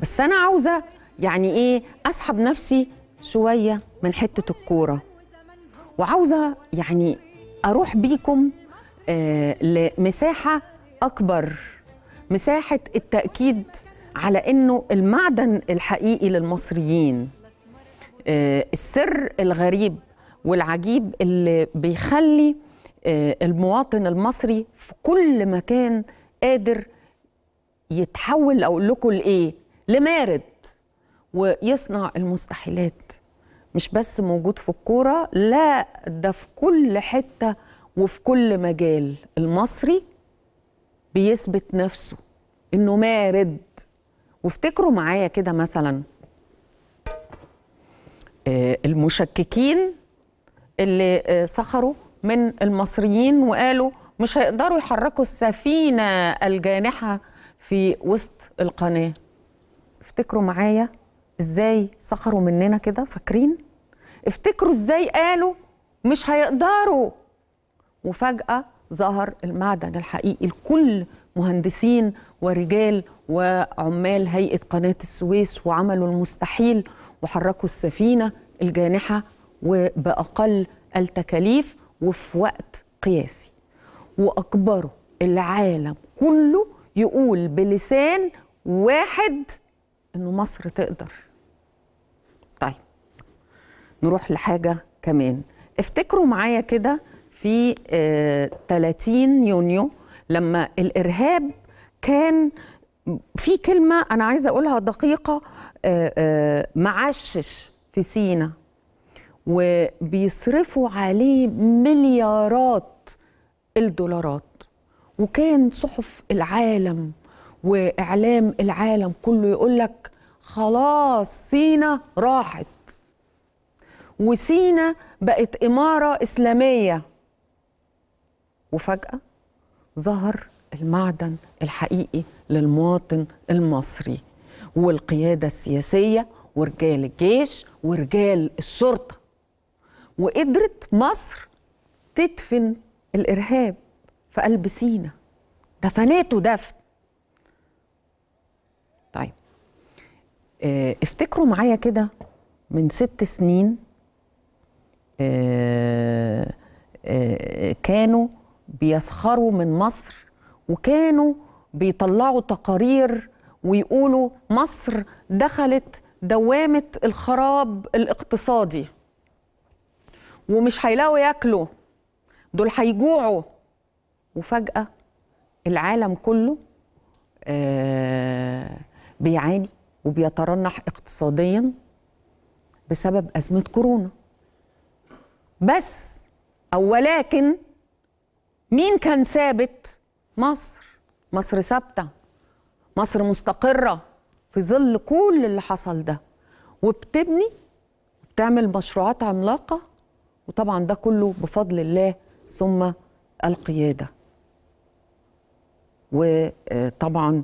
بس انا عاوزه يعني ايه اسحب نفسي شويه من حته الكوره وعاوزه يعني اروح بيكم آه لمساحه اكبر مساحه التاكيد على انه المعدن الحقيقي للمصريين آه السر الغريب والعجيب اللي بيخلي آه المواطن المصري في كل مكان قادر يتحول اقول لكم لايه لمارد ويصنع المستحيلات مش بس موجود في الكوره لا ده في كل حته وفي كل مجال المصري بيثبت نفسه انه مارد وافتكروا معايا كده مثلا آه، المشككين اللي آه، سخروا من المصريين وقالوا مش هيقدروا يحركوا السفينه الجانحه في وسط القناه افتكروا معايا ازاي سخروا مننا كده فاكرين افتكروا ازاي قالوا مش هيقدروا وفجأة ظهر المعدن الحقيقي لكل مهندسين ورجال وعمال هيئة قناة السويس وعملوا المستحيل وحركوا السفينة الجانحة وبأقل التكاليف وفي وقت قياسي وأكبروا العالم كله يقول بلسان واحد انه مصر تقدر طيب نروح لحاجه كمان افتكروا معايا كده في 30 آه، يونيو لما الارهاب كان في كلمه انا عايزه اقولها دقيقه آه، آه، معشش في سينا وبيصرفوا عليه مليارات الدولارات وكان صحف العالم واعلام العالم كله يقول لك خلاص سينا راحت وسينا بقت اماره اسلاميه وفجاه ظهر المعدن الحقيقي للمواطن المصري والقياده السياسيه ورجال الجيش ورجال الشرطه وقدرت مصر تدفن الارهاب في قلب سينا دفنته دفن طيب اه افتكروا معايا كده من ست سنين اه اه كانوا بيسخروا من مصر وكانوا بيطلعوا تقارير ويقولوا مصر دخلت دوامة الخراب الاقتصادي ومش هيلاقوا ياكلوا دول هيجوعوا وفجأة العالم كله آه بيعاني وبيترنح اقتصاديا بسبب أزمة كورونا بس أو ولكن مين كان ثابت؟ مصر مصر ثابتة مصر مستقرة في ظل كل اللي حصل ده وبتبني وبتعمل مشروعات عملاقة وطبعا ده كله بفضل الله ثم القيادة وطبعا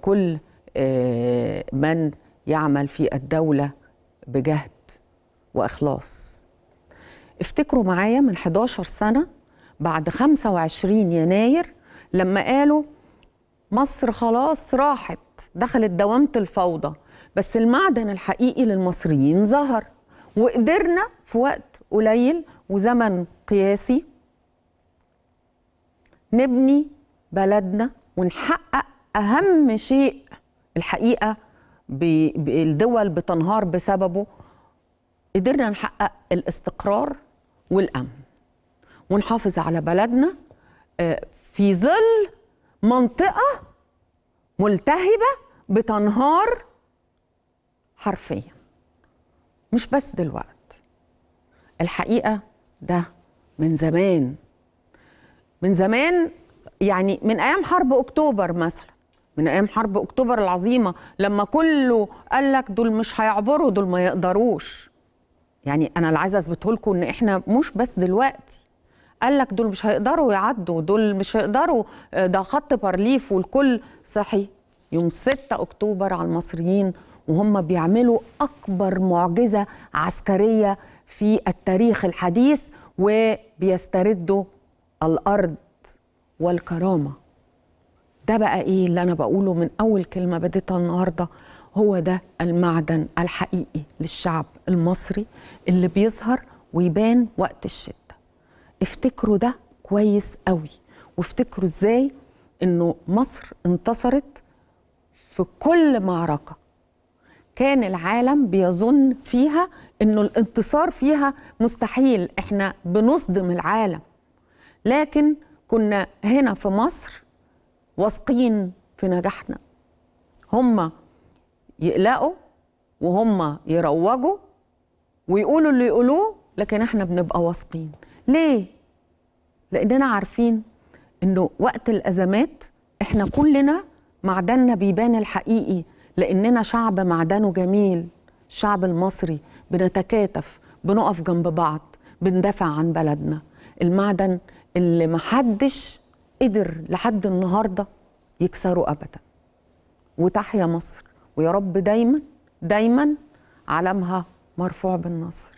كل آه، من يعمل في الدولة بجهد وإخلاص افتكروا معايا من 11 سنة بعد 25 يناير لما قالوا مصر خلاص راحت دخلت دوامة الفوضى بس المعدن الحقيقي للمصريين ظهر وقدرنا في وقت قليل وزمن قياسي نبني بلدنا ونحقق أهم شيء الحقيقه الدول بتنهار بسببه قدرنا نحقق الاستقرار والامن ونحافظ على بلدنا آه، في ظل منطقه ملتهبه بتنهار حرفيا مش بس دلوقتي الحقيقه ده من زمان من زمان يعني من ايام حرب اكتوبر مثلا من ايام حرب اكتوبر العظيمه لما كله قال لك دول مش هيعبروا دول ما يقدروش يعني انا اللي عايزه اثبته لكم ان احنا مش بس دلوقتي قال لك دول مش هيقدروا يعدوا دول مش هيقدروا ده خط بارليف والكل صحي يوم 6 اكتوبر على المصريين وهم بيعملوا اكبر معجزه عسكريه في التاريخ الحديث وبيستردوا الارض والكرامه ده بقى ايه اللي انا بقوله من اول كلمه بديتها النهارده هو ده المعدن الحقيقي للشعب المصري اللي بيظهر ويبان وقت الشده افتكروا ده كويس قوي وافتكروا ازاي انه مصر انتصرت في كل معركه كان العالم بيظن فيها انه الانتصار فيها مستحيل احنا بنصدم العالم لكن كنا هنا في مصر واثقين في نجاحنا هم يقلقوا وهم يروجوا ويقولوا اللي يقولوه لكن احنا بنبقى واثقين ليه لاننا عارفين انه وقت الازمات احنا كلنا معدننا بيبان الحقيقي لاننا شعب معدنه جميل الشعب المصري بنتكاتف بنقف جنب بعض بندافع عن بلدنا المعدن اللي محدش قدر لحد النهارده يكسره ابدا وتحيا مصر ويا رب دايما دايما علمها مرفوع بالنصر